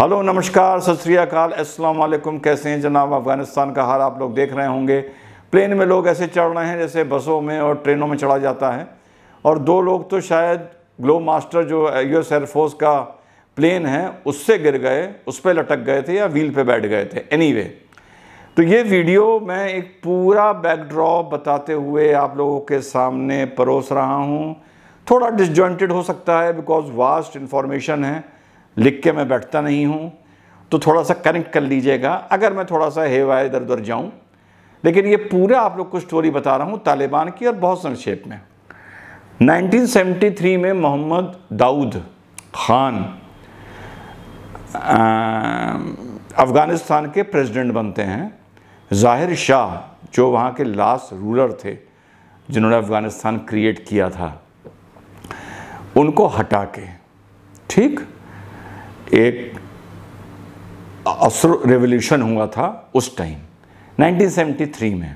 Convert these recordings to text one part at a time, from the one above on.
Hello नमस्कार सत श्रीकाल अस्सलाम वालेकुम कैसे हैं जनाब अफ़गानिस्तान का हाल आप लोग देख रहे होंगे प्लेन में लोग ऐसे चढ़ रहे हैं जैसे बसों में और ट्रेनों में चढ़ा जाता है और दो लोग तो शायद ग्लो मास्टर जो यू एस एयरफोर्स का प्लेन है उससे गिर गए उस पर लटक गए थे या व्हील पे बैठ गए थे एनी anyway, तो ये वीडियो मैं एक पूरा बैकड्रॉप बताते हुए आप लोगों के सामने परोस रहा हूँ थोड़ा डिसजॉइंटेड हो सकता है बिकॉज वास्ट इन्फॉर्मेशन है लिख के मैं बैठता नहीं हूँ तो थोड़ा सा कनेक्ट कर लीजिएगा अगर मैं थोड़ा सा हेवा इधर उधर जाऊँ लेकिन ये पूरा आप लोग को स्टोरी बता रहा हूँ तालिबान की और बहुत संक्षेप में 1973 में मोहम्मद दाऊद खान अफ़गानिस्तान के प्रेसिडेंट बनते हैं जाहिर शाह जो वहाँ के लास्ट रूलर थे जिन्होंने अफ़गानिस्तान क्रिएट किया था उनको हटा के ठीक एक असर रेवोल्यूशन हुआ था उस टाइम 1973 में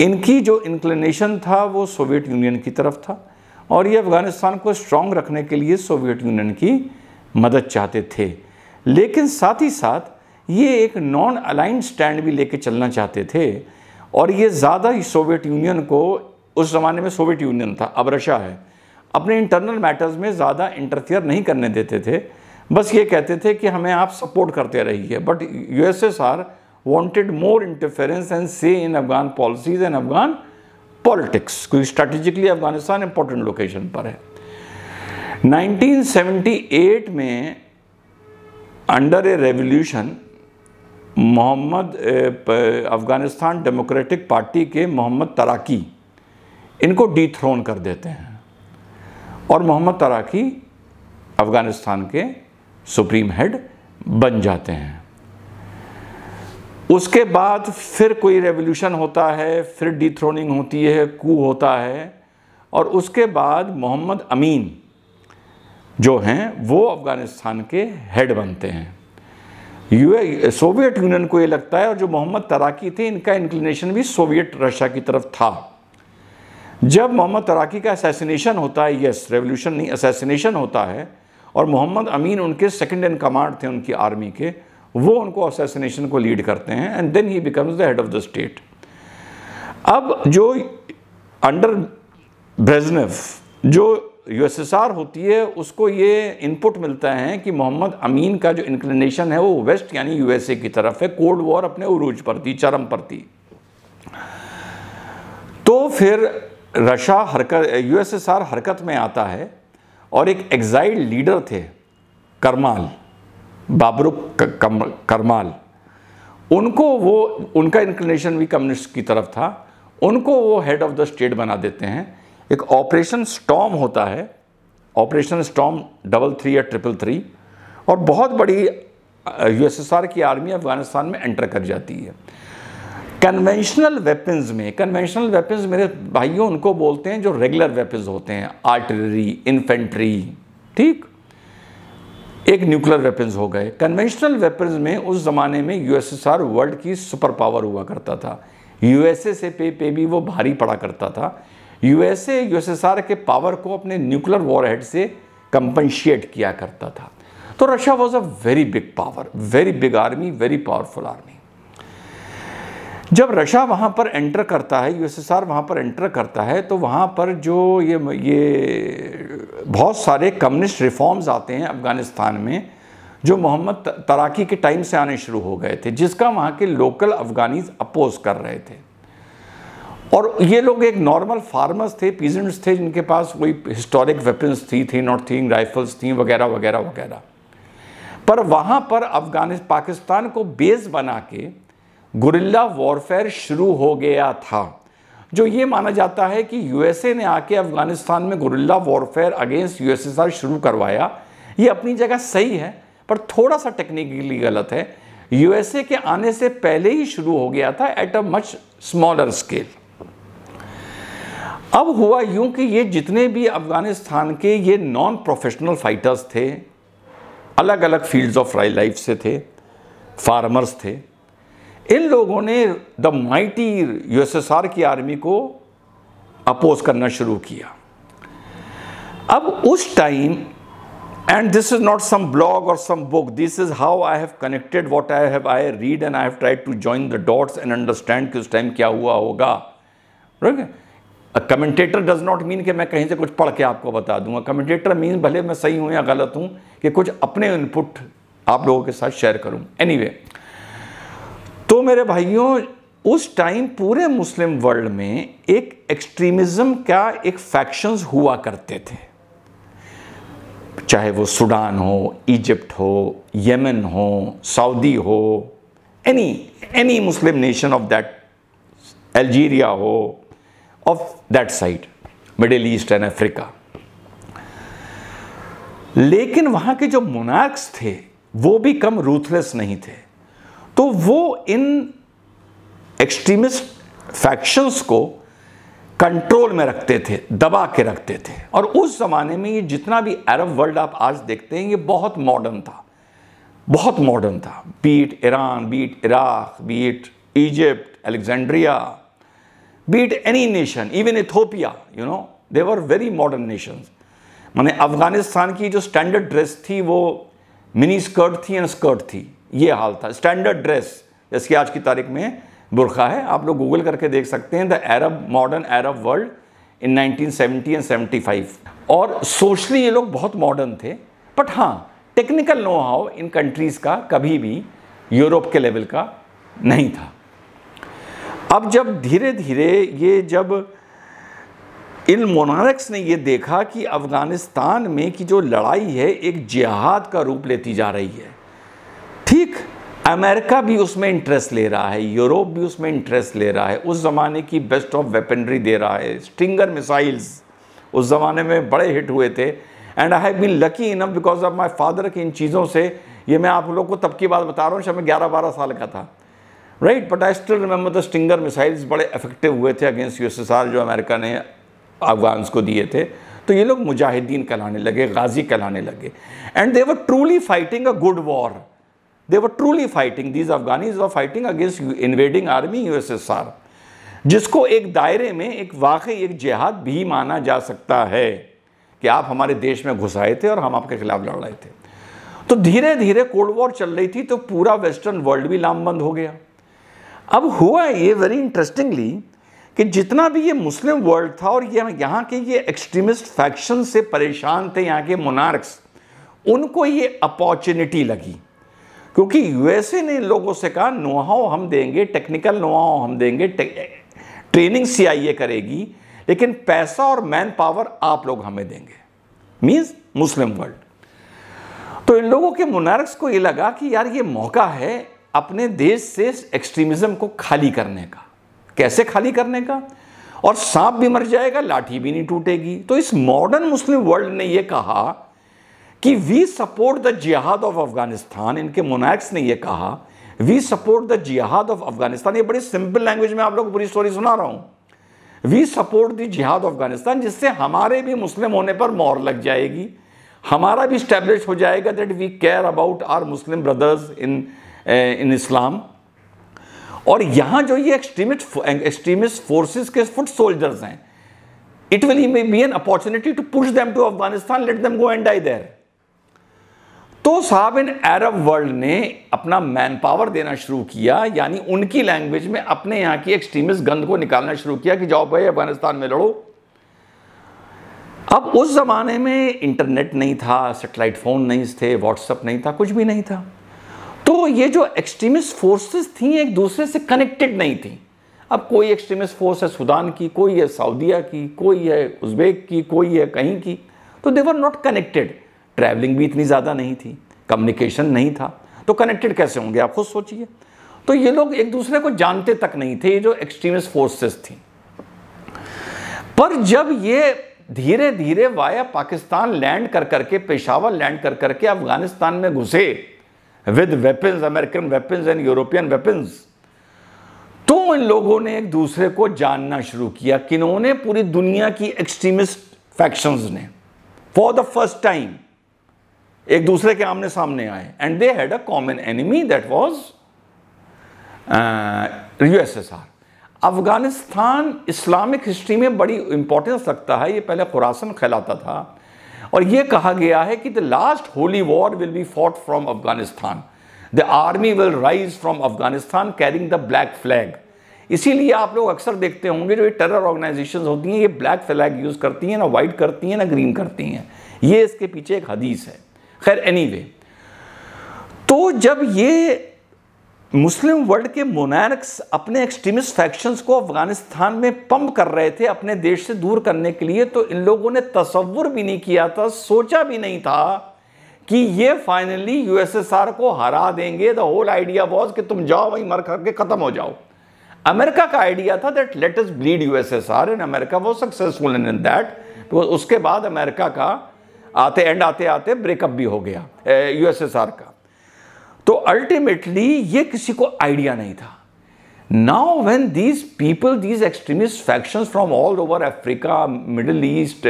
इनकी जो इंक्लिनेशन था वो सोवियत यूनियन की तरफ था और ये अफ़गानिस्तान को स्ट्रांग रखने के लिए सोवियत यूनियन की मदद चाहते थे लेकिन साथ ही साथ ये एक नॉन अलाइंस स्टैंड भी लेके चलना चाहते थे और ये ज़्यादा सोवियत यूनियन को उस ज़माने में सोवियत यूनियन था अब रशा है अपने इंटरनल मैटर्स में ज़्यादा इंटरफियर नहीं करने देते थे बस ये कहते थे कि हमें आप सपोर्ट करते रहिए but U S S R wanted more interference and say in Afghan policies and Afghan politics क्योंकि स्ट्रेटेजिकली अफगानिस्तान इंपॉर्टेंट लोकेशन पर है 1978 में under a revolution Mohammad Afghanistan democratic party के मोहम्मद तराकी इनको डी कर देते हैं और मोहम्मद तराकी अफ़गानिस्तान के सुप्रीम हेड बन जाते हैं उसके बाद फिर कोई रेवोल्यूशन होता है फिर डिथ्रोनिंग होती है कू होता है और उसके बाद मोहम्मद अमीन जो हैं वो अफ़गानिस्तान के हेड बनते हैं यू सोवियत यूनियन को ये लगता है और जो मोहम्मद तराकी थे इनका इंक्लिनेशन भी सोवियत रशिया की तरफ था जब मोहम्मद तराकी का असैसिनेशन होता है यस रेवोल्यूशन नहीं असैसिनेशन होता है और मोहम्मद अमीन उनके सेकंड इन कमांड थे उनकी आर्मी के वो उनको असैसिनेशन को लीड करते हैं and then he becomes the head of the state अब जो अंडर ब्रेजनेव जो यूएसएसआर होती है उसको ये इनपुट मिलता है कि मोहम्मद अमीन का जो इंक्लिनेशन है वो वेस्ट यानी यूएसए की तरफ है कोल्ड वॉर अपने उरूज पर थी चरम पर थी तो फिर रशा हरकत यूएसएसआर हरकत में आता है और एक एग्जाइल लीडर थे करमाल बाबरुक करमाल उनको वो उनका इंक्लिनेशन भी कम्युनिस्ट की तरफ था उनको वो हेड ऑफ द स्टेट बना देते हैं एक ऑपरेशन स्टॉम होता है ऑपरेशन स्टॉम डबल थ्री या ट्रिपल थ्री और बहुत बड़ी यूएसएसआर की आर्मी अफगानिस्तान में एंटर कर जाती है कन्वेंशनल वेपन्स में कन्वेंशनल वेपन्स मेरे भाइयों उनको बोलते हैं जो रेगुलर वेपन्स होते हैं आर्टिलरी इन्फेंट्री ठीक एक न्यूक्लियर वेपन्स हो गए कन्वेंशनल वेपन्स में उस ज़माने में यूएसएसआर वर्ल्ड की सुपर पावर हुआ करता था यूएसए से पे पे भी वो भारी पड़ा करता था यूएसए यूएसएसआर के पावर को अपने न्यूक्लियर वॉरहेड से कंपनशिएट किया करता था तो Russia was a very big power very big army very powerful army जब रशा वहाँ पर एंटर करता है यूएसएसआर वहाँ पर एंटर करता है तो वहाँ पर जो ये ये बहुत सारे कम्युनिस्ट रिफॉर्म्स आते हैं अफ़गानिस्तान में जो मोहम्मद तराकी के टाइम से आने शुरू हो गए थे जिसका वहाँ के लोकल अफ़गानीज अपोज कर रहे थे और ये लोग एक नॉर्मल फार्मर्स थे पीजेंट्स थे जिनके पास कोई हिस्टोरिक वेपन्स थी थी नॉट थी राइफल्स थी वगैरह वगैरह वगैरह पर वहाँ पर अफ़गानिस्तान पाकिस्तान को बेस बना के गुरिल्ला वॉरफेयर शुरू हो गया था जो ये माना जाता है कि यूएसए ने आके अफ़गानिस्तान में गुरिल्ला वॉरफेयर अगेंस्ट यूएसएसआर शुरू करवाया ये अपनी जगह सही है पर थोड़ा सा टेक्निकली गलत है यूएसए के आने से पहले ही शुरू हो गया था at a much smaller scale अब हुआ यूं कि ये जितने भी अफ़गानिस्तान के ये नॉन प्रोफेशनल फाइटर्स थे अलग अलग फील्ड्स ऑफ लाइफ से थे फार्मर्स थे इन लोगों ने द माइटी यूएसएसआर की आर्मी को अपोज करना शुरू किया अब उस time and this is not some blog और some book this is how I have connected what I have I read and I have tried to join the dots and understand कि उस time क्या हुआ होगा commentator does not mean कि मैं कहीं से कुछ पढ़ के आपको बता दूंगा कमेंटेटर मीन भले मैं सही हूं या गलत हूं कि कुछ अपने इनपुट आप लोगों के साथ शेयर करूं एनी anyway, तो मेरे भाइयों उस टाइम पूरे मुस्लिम वर्ल्ड में एक एक्सट्रीमिज्म का एक फैक्शंस हुआ करते थे चाहे वो सूडान हो इजिप्ट हो यमन हो सऊदी हो any any Muslim nation of that Algeria हो of that side Middle East and Africa लेकिन वहां के जो मोनार्क्स थे वो भी कम रूथलेस नहीं थे तो वो इन एक्सट्रीमिस्ट फैक्शंस को कंट्रोल में रखते थे दबा के रखते थे और उस ज़माने में ये जितना भी अरब वर्ल्ड आप आज देखते हैं ये बहुत मॉडर्न था बहुत मॉडर्न था be it Iran be it Iraq be it Egypt Alexandria be it any nation even Ethiopia you know they were very modern nation मैंने अफ़गानिस्तान की जो स्टैंडर्ड ड्रेस थी वो मिनी स्कर्ट थी एंड स्कर्ट थी ये हाल था स्टैंडर्ड ड्रेस जैसे आज की तारीख में बुरखा है आप लोग गूगल करके देख सकते हैं the Arab modern Arab world in 1970 and 75 और सोशली ये लोग बहुत मॉडर्न थे बट हाँ टेक्निकल नो हाउ इन कंट्रीज़ का कभी भी यूरोप के लेवल का नहीं था अब जब धीरे धीरे ये जब इन मोनार्क्स ने ये देखा कि अफ़गानिस्तान में की जो लड़ाई है एक जिहाद का रूप लेती जा रही है अमेरिका भी उसमें इंटरेस्ट ले रहा है यूरोप भी उसमें इंटरेस्ट ले रहा है उस ज़माने की बेस्ट ऑफ वेपनरी दे रहा है स्टिंगर मिसाइल्स उस ज़माने में बड़े हिट हुए थे and I have been lucky enough because of my father की इन चीज़ों से ये मैं आप लोग को तब की बात बता रहा हूँ शायद मैं ग्यारह बारह साल का था right but I still remember the stinger missiles बड़े इफेक्टिव हुए थे अगेंस्ट यू एस जो अमेरिका ने अफगान्स को दिए थे तो ये लोग मुजाहिदीन कहलाने लगे गाजी कहलाने लगे and they were truly fighting a good war they were truly fighting these afghanis were fighting against invading army ussr जिसको एक दायरे में एक वाकई एक जिहाद भी माना जा सकता है कि आप हमारे देश में घुस आए थे और हम आपके खिलाफ लड़ रहे थे तो धीरे धीरे कोल्ड वॉर चल रही थी तो पूरा वेस्टर्न वर्ल्ड भी लामबंद हो गया अब हुआ ये वेरी इंटरेस्टिंगली कि जितना भी ये मुस्लिम वर्ल्ड था और ये यहाँ के ये एक्सट्रीमिस्ट फैक्शन से परेशान थे यहाँ के मोनार्क्स उनको ये अपॉर्चुनिटी लगी क्योंकि यूएसए ने लोगों से कहा नुहाओं हम देंगे टेक्निकल नोहाओ हम देंगे ट्रेनिंग सीआईए करेगी लेकिन पैसा और मैन पावर आप लोग हमें देंगे मीन्स मुस्लिम वर्ल्ड तो इन लोगों के मुनारक्स को ये लगा कि यार ये मौका है अपने देश से एक्सट्रीमिज्म को खाली करने का कैसे खाली करने का और सांप भी मर जाएगा लाठी भी नहीं टूटेगी तो इस मॉडर्न मुस्लिम वर्ल्ड ने यह कहा कि we support the jihad of Afghanistan इनके मोनैक्स ने ये कहा we support the jihad of Afghanistan ये बड़ी सिंपल लैंग्वेज में आप लोग पूरी स्टोरी सुना रहा हूँ we support the jihad of Afghanistan जिससे हमारे भी मुस्लिम होने पर मोर लग जाएगी हमारा भी स्टैब्लिश हो जाएगा that we care about our Muslim brothers in in Islam और यहाँ जो ये एक्सट्रीमिस्ट एक्सट्रीमिस्ट फोर्सेस के फुट सोल्जर्स हैं it will be an opportunity to push them to Afghanistan let them go and die there तो साहब इन अरब वर्ल्ड ने अपना मैन पावर देना शुरू किया यानी उनकी लैंग्वेज में अपने यहां की एक्सट्रीमिस्ट गंध को निकालना शुरू किया कि जाओ भाई अफगानिस्तान में लड़ो अब उस ज़माने में इंटरनेट नहीं था सेटेलाइट फ़ोन नहीं थे व्हाट्सअप नहीं था कुछ भी नहीं था तो ये जो एक्सट्रीमिस्ट फोर्सेस थी एक दूसरे से कनेक्टेड नहीं थी अब कोई एक्सट्रीमिस्ट फोर्स है सुदान की कोई है सऊदीया की कोई है उज्बेक की कोई है कहीं की तो they were not connected travelling भी इतनी ज़्यादा नहीं थी कम्युनिकेशन नहीं था तो कनेक्टेड कैसे होंगे आप खुद सोचिए तो ये लोग एक दूसरे को जानते तक नहीं थे ये जो एक्सट्रीमिस्ट फोर्सेस थी पर जब ये धीरे धीरे वाया पाकिस्तान लैंड कर करके पेशावर लैंड कर करके अफगानिस्तान में घुसे with weapons American weapons and European weapons तो इन लोगों ने एक दूसरे को जानना शुरू किया किन्होंने पूरी दुनिया की एक्सट्रीमिस्ट फैक्शंस ने फॉर द फर्स्ट टाइम एक दूसरे के आमने सामने आए and they had a common enemy that was USSR Afghanistan Islamic history में बड़ी इंपॉर्टेंस रखता है ये पहले खुरासन खिलाता था और ये कहा गया है कि the last holy war will be fought from Afghanistan the army will rise from Afghanistan carrying the black flag इसीलिए आप लोग अक्सर देखते होंगे जो ये टेरर ऑर्गेनाइजेशन होती हैं ये ब्लैक फ्लैग यूज़ करती हैं ना वाइट करती हैं ना ग्रीन करती हैं ये इसके पीछे एक हदीस है खैर एनीवे तो जब ये मुस्लिम वर्ल्ड के मोनार्क्स अपने एक्सट्रीमिस्ट फैक्शंस को अफगानिस्तान में पंप कर रहे थे अपने देश से दूर करने के लिए तो इन लोगों ने तस्वुर भी नहीं किया था सोचा भी नहीं था कि ये फाइनली यूएसएसआर को हरा देंगे द होल आइडिया वॉज कि तुम जाओ वहीं मर करके ख़त्म हो जाओ अमेरिका का आइडिया था that let's bleed USSR and America वो सक्सेसफुल इन दैट बिकॉज उसके बाद अमेरिका का आते एंड आते आते ब्रेकअप भी हो गया यूएसएसआर का तो अल्टीमेटली ये किसी को आइडिया नहीं था now when these people these extremist faction from all over Africa Middle East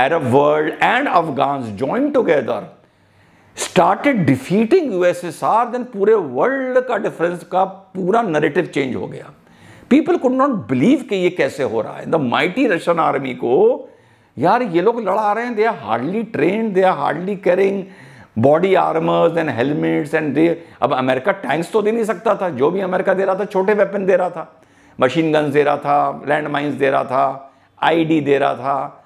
Arab world and Afghan join together started defeating USSR then पूरे वर्ल्ड का डिफरेंस का पूरा नरेटिव चेंज हो गया पीपल कुड नॉट बिलीव कि ये कैसे हो रहा है द माइटी रशियन आर्मी को यार ये लोग लड़ा रहे हैं they are hardly train they are hardly carrying body armours and helmets and they अब अमेरिका टैंक्स तो दे नहीं सकता था जो भी अमेरिका दे रहा था छोटे वेपन दे रहा था मशीन गन्स दे रहा था लैंड माइन्स दे रहा था आईडी दे रहा था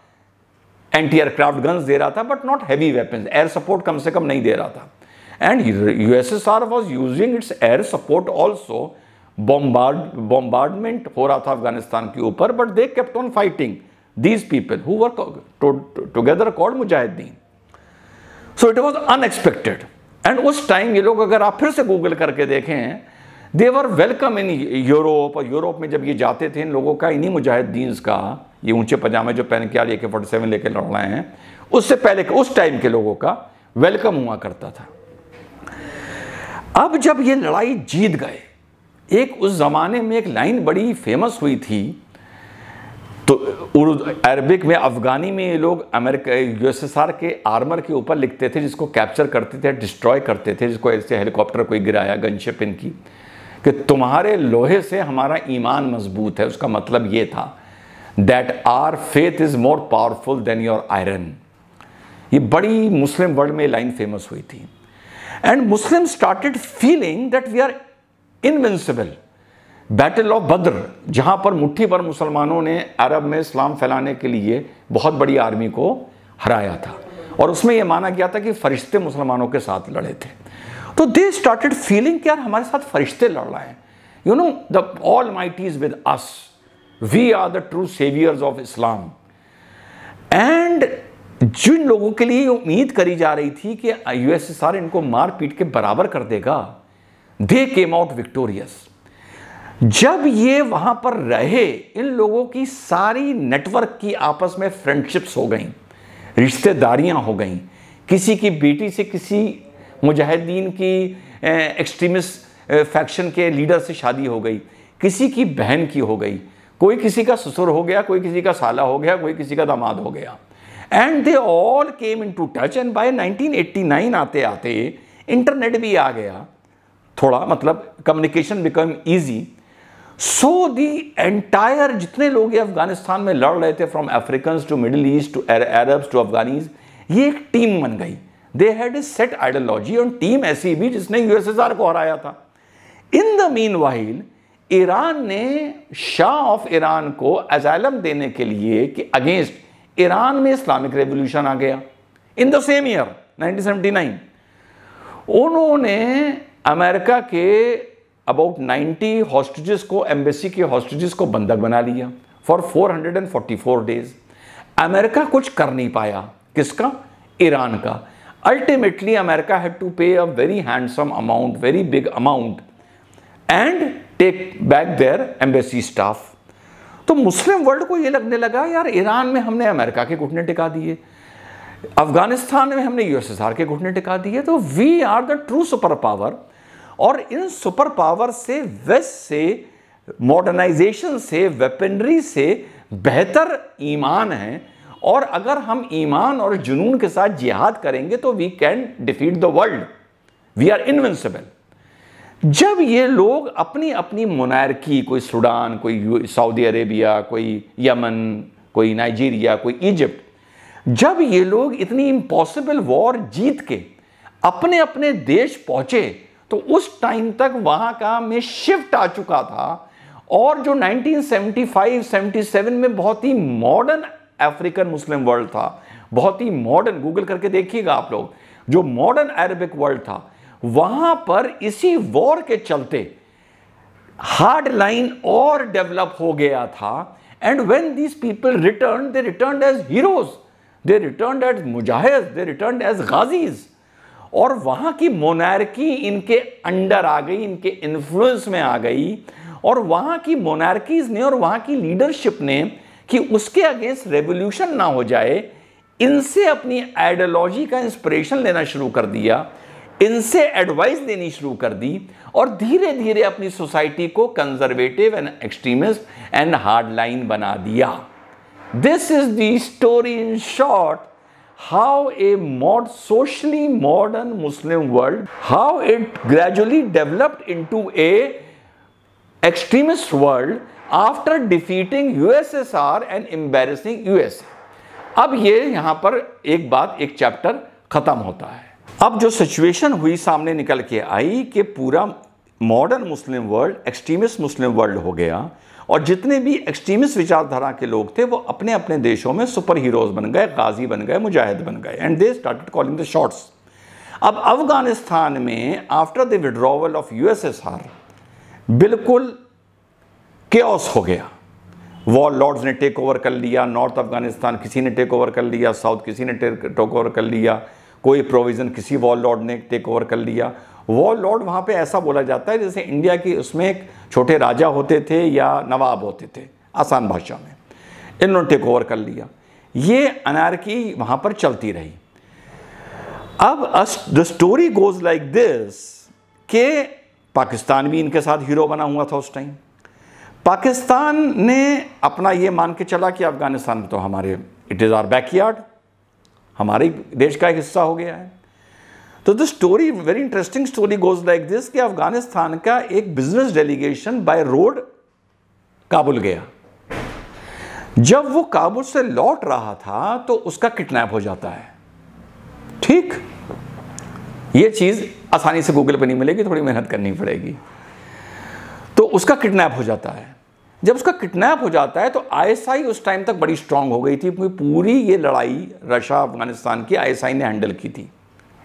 एंटी एयरक्राफ्ट गन्स दे रहा था but not heavy weapon air support कम से कम नहीं दे रहा था and USSR was using its air support also bombard bombardment हो रहा था अफगानिस्तान के ऊपर but they kept on fighting these people who were to, to, together called Mujahideen. So it was unexpected. And उस टाइम ये लोग अगर आप फिर से गूगल करके देखें देवर वेलकम इन यूरोप और यूरोप में जब ये जाते थे इन लोगों का इन्हीं मुजाहिदीन का ये ऊंचे पजामे जो पहन के आ रही के फोर्टी सेवन लेके लड़ रहे हैं उससे पहले उस टाइम के लोगों का वेलकम हुआ करता था अब जब ये लड़ाई जीत गए एक उस ज़माने में एक लाइन बड़ी फेमस हुई थी तो अरबिक में अफ़गानी में ये लोग अमेरिका यूएसएसआर के आर्मर के ऊपर लिखते थे जिसको कैप्चर करते थे डिस्ट्रॉय करते थे जिसको ऐसे हेलीकॉप्टर कोई गिराया गनशिप इनकी कि तुम्हारे लोहे से हमारा ईमान मजबूत है उसका मतलब ये था that our faith is more powerful than your iron ये बड़ी मुस्लिम वर्ल्ड में लाइन फेमस हुई थी and Muslim started feeling that we are invincible battle of Badr जहाँ पर मुट्ठी पर मुसलमानों ने अरब में इस्लाम फैलाने के लिए बहुत बड़ी आर्मी को हराया था और उसमें यह माना गया था कि फरिश्ते मुसलमानों के साथ लड़े थे तो दे स्टार्टेड फीलिंग कि यार हमारे साथ फरिश्ते लड़ रहे हैं you know the all might with us we are the true saviours of Islam and जिन लोगों के लिए उम्मीद करी जा रही थी कि यूएसएसआर इनको मार पीट के बराबर कर देगा दे केम आउट विक्टोरियस जब ये वहां पर रहे इन लोगों की सारी नेटवर्क की आपस में फ्रेंडशिप्स हो गई रिश्तेदारियां हो गई किसी की बेटी से किसी मुजाहिदीन की एक्सट्रीमिस्ट फैक्शन के लीडर से शादी हो गई किसी की बहन की हो गई कोई किसी का ससुर हो गया कोई किसी का साला हो गया कोई किसी का दामाद हो गया and they all came in to touch and by nineteen आते आते इंटरनेट भी आ गया थोड़ा मतलब communication become easy so the entire जितने लोग ये अफगानिस्तान में लड़ रहे थे from African to Middle East to Arabs to Afghanis ये एक टीम बन गई they had a set ideology और टीम ऐसी भी जिसने यूएसएसआर को हराया था in the meanwhile Iran ने शाह ऑफ ईरान को एजालम देने के लिए कि अगेंस्ट ईरान में इस्लामिक रेवोल्यूशन आ गया इन द सेम ईयर 1979 उन्होंने अमेरिका के अबाउट 90 हॉस्टेजेस को एम्बेसी के हॉस्टेजेस को बंधक बना लिया फॉर 444 डेज अमेरिका कुछ कर नहीं पाया किसका ईरान का ultimately America had to pay a very handsome amount very big amount and take back their embassy staff तो मुस्लिम वर्ल्ड को ये लगने लगा यार ईरान में हमने अमेरिका के घुटने टिका दिए अफगानिस्तान में हमने यूएसएसआर के घुटने टिका दिए तो we are the true super power और इन सुपर पावर से वेस्ट से मॉडर्नाइजेशन से वेपनरी से बेहतर ईमान है और अगर हम ईमान और जुनून के साथ जिहाद करेंगे तो we can defeat the world we are invincible जब ये लोग अपनी अपनी मुनारकी कोई सूडान कोई सऊदी अरेबिया कोई यमन कोई नाइजीरिया कोई इजिप्ट जब ये लोग इतनी इम्पॉसिबल वॉर जीत के अपने अपने देश पहुंचे तो उस टाइम तक वहां का मैं शिफ्ट आ चुका था और जो 1975 77 में बहुत ही मॉडर्न अफ्रीकन मुस्लिम वर्ल्ड था बहुत ही मॉडर्न गूगल करके देखिएगा आप लोग जो मॉडर्न अरेबिक वर्ल्ड था वहां पर इसी वॉर के चलते हार्ड लाइन और डेवलप हो गया था and when these people return they return as heroes they return as मुजाहिद दे रिटर्न एज गाजीज़ और वहां की मोनार्की इनके अंडर आ गई इनके इन्फ्लुएंस में आ गई और वहां की मोनार्कीज ने और वहां की लीडरशिप ने कि उसके अगेंस्ट रेवोल्यूशन ना हो जाए इनसे अपनी आइडियोलॉजी का इंस्पिरेशन लेना शुरू कर दिया इनसे एडवाइस देनी शुरू कर दी और धीरे धीरे अपनी सोसाइटी को conservative and extremist and hardline बना दिया this is the story in short how a more socially modern Muslim world, how it gradually developed into a extremist world after defeating USSR and embarrassing us ab ye yahan par ek baat ek chapter khatam hota hai ab jo situation hui samne nikal ke aayi ke pura modern muslim world extremist muslim world ho gaya और जितने भी extremist विचारधारा के लोग थे वो अपने अपने देशों में सुपर हीरोज बन गए गाजी बन गए मुजाहिद बन गए and they started calling the shots अब अफगानिस्तान में after the withdrawal of USSR बिल्कुल के हो गया वॉर लॉर्ड्स ने टेक ओवर कर लिया नॉर्थ अफगानिस्तान किसी ने टेक ओवर कर लिया साउथ किसी ने टेक ओवर कर लिया कोई प्रोविज़न किसी वॉर लॉर्ड ने टेक ओवर कर लिया वॉर लॉर्ड वहाँ पे ऐसा बोला जाता है जैसे इंडिया की उसमें एक छोटे राजा होते थे या नवाब होते थे आसान भाषा में इन्होंने टेक ओवर कर लिया ये अनारकी वहाँ पर चलती रही अब the story goes like this के पाकिस्तान भी इनके साथ हीरो बना हुआ था उस टाइम पाकिस्तान ने अपना ये मान के चला कि अफ़गानिस्तान में तो हमारे इट इज़ आर बैकयार्ड हमारे देश का एक हिस्सा हो गया है तो the story very interesting story goes like this कि अफगानिस्तान का एक business delegation by road Kabul गया जब वो काबुल से लौट रहा था तो उसका किडनैप हो जाता है ठीक ये चीज आसानी से गूगल पे नहीं मिलेगी थोड़ी मेहनत करनी पड़ेगी तो उसका किडनैप हो जाता है जब उसका किडनैप हो जाता है तो आईएसआई उस टाइम तक बड़ी स्ट्रांग हो गई थी पूरी ये लड़ाई रशा अफगानिस्तान की आईएसआई ने हैंडल की थी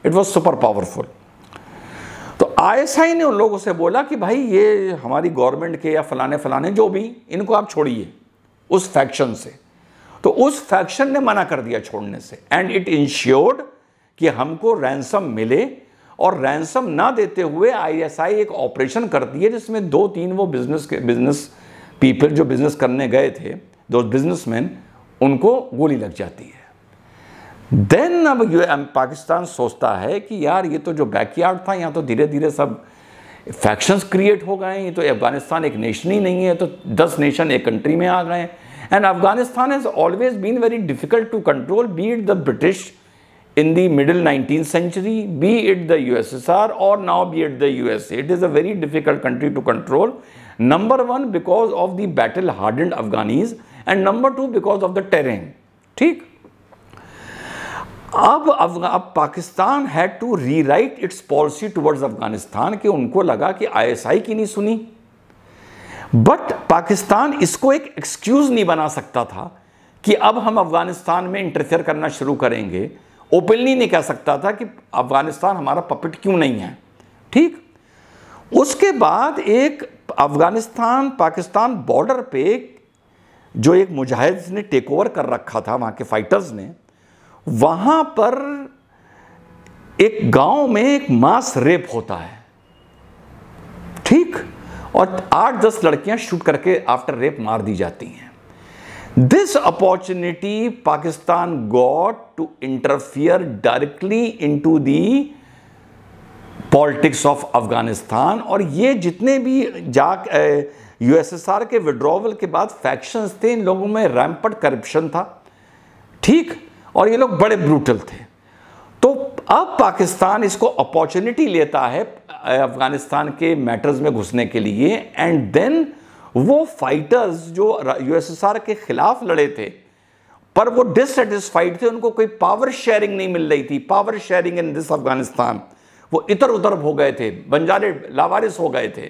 इट वॉज सुपर पावरफुल तो आईएसआई ने उन लोगों से बोला कि भाई ये हमारी गवर्नमेंट के या फलाने फलाने जो भी इनको आप छोड़िए उस फैक्शन से तो उस फैक्शन ने मना कर दिया छोड़ने से एंड इट इंश्योर्ड कि हमको रैंसम मिले और रैंसम ना देते हुए आईएसआई एक ऑपरेशन करती है जिसमें दो तीन वो बिजनेस के बिजनेस पीपल जो बिजनेस करने गए थे दो बिजनेसमैन उनको गोली लग जाती है देन अब यू पाकिस्तान सोचता है कि यार ये तो जो बैकयार्ड था यहाँ तो धीरे धीरे सब फैक्शंस क्रिएट हो गए ये तो अफगानिस्तान एक नेशन ही नहीं है तो दस नेशन एक कंट्री में आ गए हैं and Afghanistan has always been very difficult to control be it the British in the middle nineteen century be it the U और now be it the U it is a very difficult country to control number one because of the battle hard and Afghanis and number two because of the terrain ठीक अब अब Pakistan had to rewrite its policy towards Afghanistan कि उनको लगा कि ISI की नहीं सुनी बट पाकिस्तान इसको एक एक्सक्यूज़ नहीं बना सकता था कि अब हम अफगानिस्तान में इंटरफेयर करना शुरू करेंगे ओपनली नहीं कह सकता था कि अफगानिस्तान हमारा पपिट क्यों नहीं है ठीक उसके बाद एक अफगानिस्तान पाकिस्तान बॉर्डर पे जो एक मुजाहिद ने टेक ओवर कर रखा था वहाँ के फाइटर्स ने वहां पर एक गांव में एक मास रेप होता है ठीक और आठ दस लड़कियां शूट करके आफ्टर रेप मार दी जाती हैं this opportunity Pakistan got to interfere directly into the politics of Afghanistan और ये जितने भी जा यूएसएसआर के विड्रॉवल के बाद फैक्शंस थे इन लोगों में रैम्पड करप्शन था ठीक और ये लोग बड़े ब्रूटल थे तो अब पाकिस्तान इसको अपॉर्चुनिटी लेता है अफगानिस्तान के मैटर्स में घुसने के लिए एंड देन वो फाइटर्स जो यूएसएसआर के खिलाफ लड़े थे पर वो डिससेटिस्फाइड थे उनको कोई पावर शेयरिंग नहीं मिल रही थी power sharing in this Afghanistan वो इधर उधर हो गए थे बंजारे लावारिस हो गए थे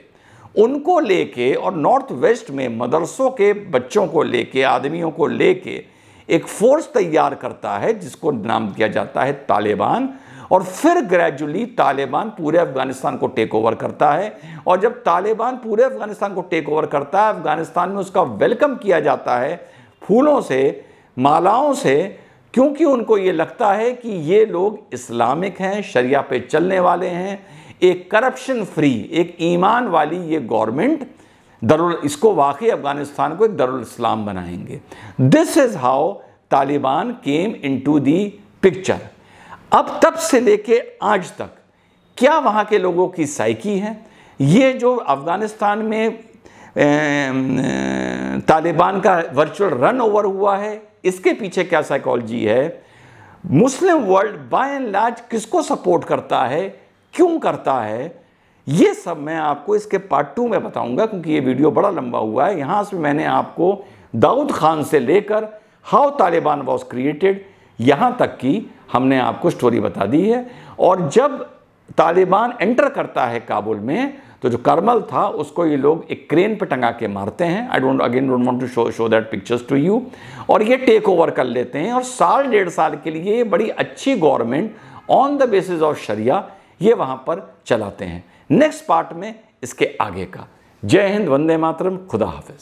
उनको लेके और नॉर्थ वेस्ट में मदरसों के बच्चों को लेके आदमियों को लेके एक फोर्स तैयार करता है जिसको नाम दिया जाता है तालिबान और फिर ग्रेजुअली तालिबान पूरे अफगानिस्तान को टेक ओवर करता है और जब तालिबान पूरे अफगानिस्तान को टेक ओवर करता है अफगानिस्तान में उसका वेलकम किया जाता है फूलों से मालाओं से क्योंकि उनको ये लगता है कि ये लोग इस्लामिक हैं शरिया पे चलने वाले हैं एक करप्शन फ्री एक ईमान वाली ये गवर्नमेंट दरुल इसको वाकई अफ़गानिस्तान को एक दरुल इस्लाम बनाएंगे this is how Taliban came in into the picture अब तब से लेके आज तक क्या वहाँ के लोगों की साइकी है ये जो अफ़गानिस्तान में तालिबान का वर्चुअल रन ओवर हुआ है इसके पीछे क्या साइकोलॉजी है Muslim world by and large किसको सपोर्ट करता है क्यों करता है ये सब मैं आपको इसके पार्ट टू में बताऊंगा क्योंकि ये वीडियो बड़ा लंबा हुआ है यहाँ से मैंने आपको दाऊद खान से लेकर हाउ तालिबान वॉज क्रिएटेड यहाँ तक की हमने आपको स्टोरी बता दी है और जब तालिबान एंटर करता है काबुल में तो जो करमल था उसको ये लोग एक क्रेन पर टंगा के मारते हैं I don't again don't want to show show that pictures to you और ये टेक ओवर कर लेते हैं और साल डेढ़ साल के लिए बड़ी अच्छी government on the basis of शरिया ये वहाँ पर चलाते हैं नेक्स्ट पार्ट में इसके आगे का जय हिंद वंदे मातरम खुदा हाफिज